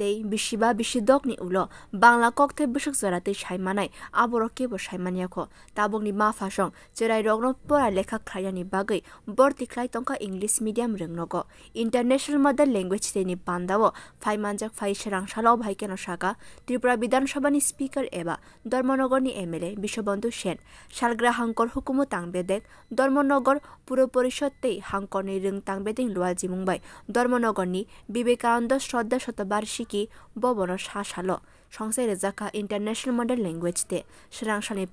tei bisiba bisidok ni ulo bangla kok te bisuk zora tei shaimanai aboro kebo shaimania kho tabong ni ma fasong cherai rogno pora lekha khraya ni bagai borti khlai tongka english medium rengno go international mother language te ni bandawo phaimanjak phai sherang shalo bhai keno shaka Tripura বিধানসভা নি speaker এবা ধর্মনগর নি MLA Biswabandhu Sen সালগ্রা হাংকর হুকুমো তাংবেদেক ধর্মনগর পুর পরিষদ তেই হাংকর নি রিং তাংবেদিং লোয়া জিমুংবাই ধর্মনগর নি বিবেকানন্দ শ্রদ্ধা শতবার্ষিক 기 법원어 샤샬로 সংসাইরে জাকা ইন্টারন্যাশনাল মডেল তে ল্যাঙ্গুয়েজতে সরাংশানি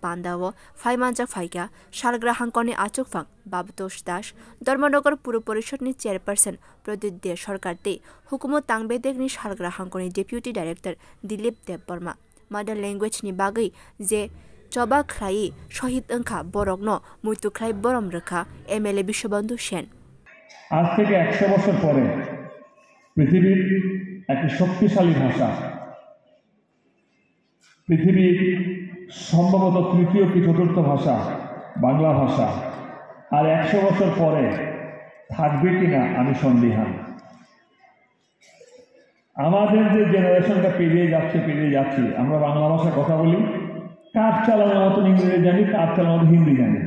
ও ফাইমাঞ্জা ফাইকা সালগ্রা হাঙ্কনে আচুক ফাং বাবতোষ দাস ধর্মনগর পুর পরিষদ নি চেয়ারপারসন প্রদীপ দে সরকার তে হুকুমত তাংবেদেক নি সালগ্রা হাঙ্কনে deputy director Dilip Deb Barma mother language নি বাগই যে চবা খ্লাই শহীদ অঙ্খা বরগ্ন মৃত্যু খ্লাই বরম রেখা M L A Biswabandhu Sen আজ থেকে একশো বছর পরে পৃথিবীর একটি শক্তিশালী ভাষা পৃথিবীর সম্ভবত তৃতীয় কি চতুর্থ ভাষা বাংলা ভাষা আর একশো বছর পরে থাকবে কি না আমি সন্দিহান আমাদের যে জেনারেশনটা পেরিয়ে যাচ্ছে পেরিয়ে যাচ্ছে আমরা বাংলা ভাষা কথা বলি কার চালানোর মতন ইংরেজি জানি কার চালানোর মতো হিন্দি জানি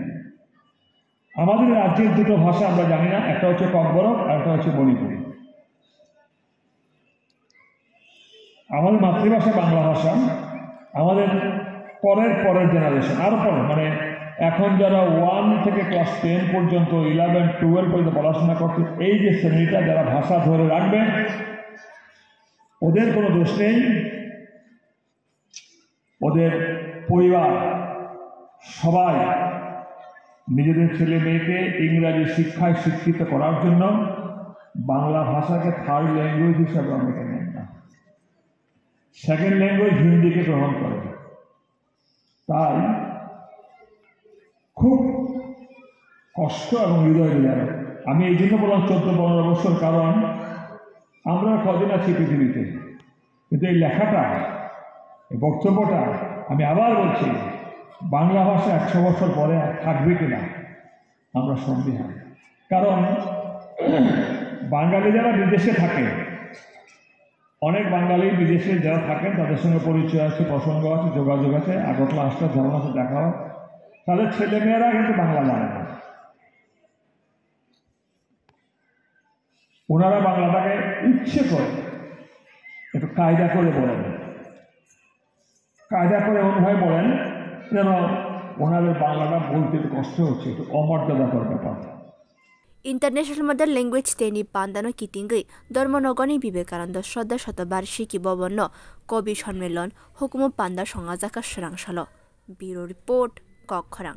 আমাদের রাজ্যের দুটো ভাষা আমরা জানি না একটা হচ্ছে কম্বরক আর একটা হচ্ছে মণিপুরী আমার মাতৃভাষা বাংলা ভাষা আমাদের পরের পরের জেনারেশন আরও পরে মানে এখন যারা ওয়ান থেকে ক্লাস টেন পর্যন্ত ইলেভেন টুয়েলভ পর্যন্ত পড়াশোনা করছে এই যে শ্রেণীটা যারা ভাষা ধরে রাখবে ওদের কোনো দোষ নেই ওদের পরিবার সবাই নিজেদের ছেলে মেয়েকে ইংরাজি শিক্ষায় শিক্ষিত করার জন্য বাংলা ভাষাকে থার্ড ল্যাঙ্গুয়েজ হিসাবে আমরা কেন সেকেন্ড ল্যাঙ্গুয়েজ হিন্দিকে গ্রহণ করে তাই খুব কষ্ট এবং হৃদয় বিদায় আমি এই জন্য বললাম চোদ্দ পনেরো বছর কারণ আমরা কদিন আছি পৃথিবীতে কিন্তু এই লেখাটা এই বক্তব্যটা আমি আবার বলছি বাংলা ভাষা একশো বছর পরে থাকবে কিনা আমরা সন্দেহ কারণ বাঙালি যারা বিদেশে থাকে অনেক বাঙালি বিদেশে যারা থাকেন তাদের সঙ্গে পরিচয় আছে প্রসঙ্গ আছে যোগাযোগ আছে আগত আসতে ধরন আছে দেখা হয় তাদের ছেলেমেয়েরা কিন্তু বাংলা জানে না ওনারা বাংলাটাকে ইচ্ছে করে একটু কায়দা করে বলেন কায়দা করে অনুভয় বলেন যেন ওনাদের বাংলাটা বলতে কষ্ট হচ্ছে একটু করার ব্যাপার ইন্টারন্যাশনাল ল্যাঙ্গুয়েজ তেনি পান্দান কিতিঙ্গি ধর্মনগনী বিবেকানন্দ শ্রদ্ধা শতবার্ষিকী ভবন কবি সম্মেলন হুকুম পান্দা সঙ্গাজাকা সরাংশাল ব্যুরো রিপোর্ট কক্ষরাং